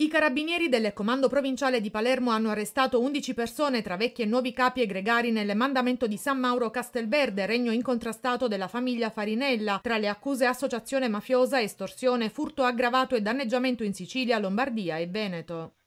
I carabinieri del comando provinciale di Palermo hanno arrestato 11 persone tra vecchi e nuovi capi e gregari nel mandamento di San Mauro Castelverde, regno incontrastato della famiglia Farinella, tra le accuse associazione mafiosa, estorsione, furto aggravato e danneggiamento in Sicilia, Lombardia e Veneto.